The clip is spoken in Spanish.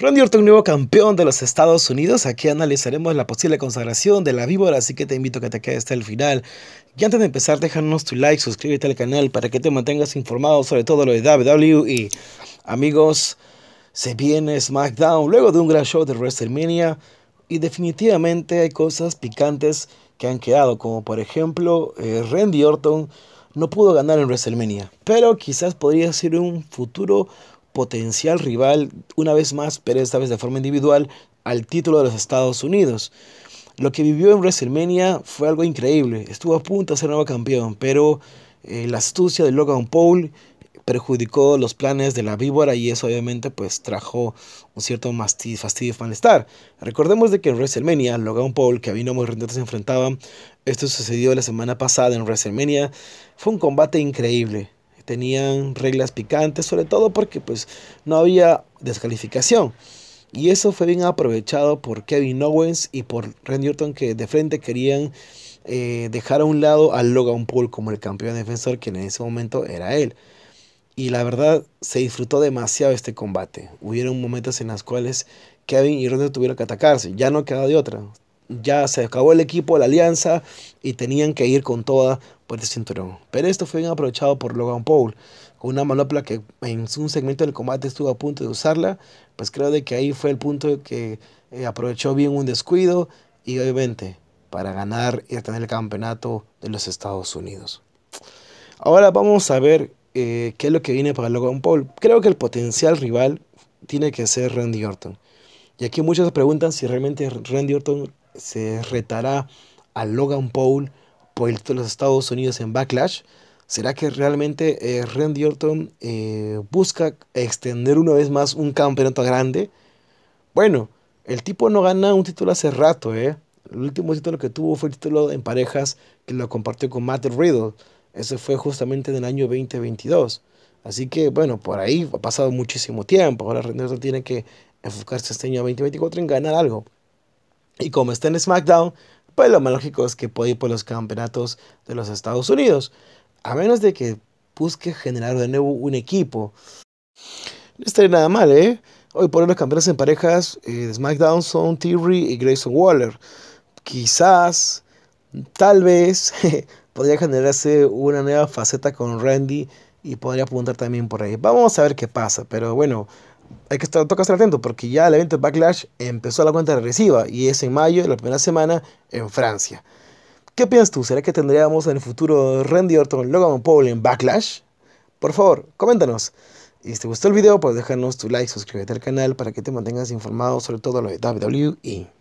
Randy Orton, nuevo campeón de los Estados Unidos. Aquí analizaremos la posible consagración de la víbora, así que te invito a que te quedes hasta el final. Y antes de empezar, déjanos tu like, suscríbete al canal para que te mantengas informado sobre todo lo de WWE. Y amigos, se viene SmackDown luego de un gran show de WrestleMania. Y definitivamente hay cosas picantes que han quedado, como por ejemplo eh, Randy Orton no pudo ganar en WrestleMania, pero quizás podría ser un futuro potencial rival, una vez más, pero esta vez de forma individual, al título de los Estados Unidos. Lo que vivió en WrestleMania fue algo increíble. Estuvo a punto de ser nuevo campeón, pero eh, la astucia de Logan Paul perjudicó los planes de la víbora y eso obviamente pues trajo un cierto fastidio y malestar. Recordemos de que en WrestleMania, Logan Paul, que no muy rendido, se enfrentaban. Esto sucedió la semana pasada en WrestleMania. Fue un combate increíble tenían reglas picantes, sobre todo porque pues no había descalificación. Y eso fue bien aprovechado por Kevin Owens y por Randy Orton que de frente querían eh, dejar a un lado a Logan Paul como el campeón defensor, que en ese momento era él. Y la verdad, se disfrutó demasiado este combate. Hubieron momentos en los cuales Kevin y Randy tuvieron que atacarse. Ya no quedaba de otra. Ya se acabó el equipo, la alianza, y tenían que ir con toda por cinturón. Pero esto fue bien aprovechado por Logan Paul, con una manopla que en un segmento del combate estuvo a punto de usarla, pues creo de que ahí fue el punto que eh, aprovechó bien un descuido y obviamente para ganar y tener el campeonato de los Estados Unidos. Ahora vamos a ver eh, qué es lo que viene para Logan Paul. Creo que el potencial rival tiene que ser Randy Orton. Y aquí muchos se preguntan si realmente Randy Orton se retará a Logan Paul por el título de Estados Unidos en Backlash, ¿será que realmente eh, Randy Orton eh, busca extender una vez más un campeonato grande? Bueno, el tipo no gana un título hace rato, ¿eh? El último título que tuvo fue el título en parejas que lo compartió con Matt Riddle. Ese fue justamente en el año 2022. Así que, bueno, por ahí ha pasado muchísimo tiempo. Ahora Randy Orton tiene que enfocarse este año 2024 en ganar algo. Y como está en SmackDown, pues, lo más lógico es que puede ir por los campeonatos de los Estados Unidos, a menos de que busque generar de nuevo un equipo. No estaría nada mal, ¿eh? Hoy por los campeones en parejas eh, de SmackDown son Thierry y Grayson Waller. Quizás, tal vez, podría generarse una nueva faceta con Randy y podría apuntar también por ahí. Vamos a ver qué pasa, pero bueno, hay que estar, tocas atento porque ya el evento Backlash empezó la cuenta regresiva y es en mayo, la primera semana, en Francia. ¿Qué piensas tú? ¿Será que tendríamos en el futuro Randy Orton, Logan Paul en Backlash? Por favor, coméntanos. Y si te gustó el video, pues déjanos tu like, suscríbete al canal para que te mantengas informado sobre todo lo de WWE.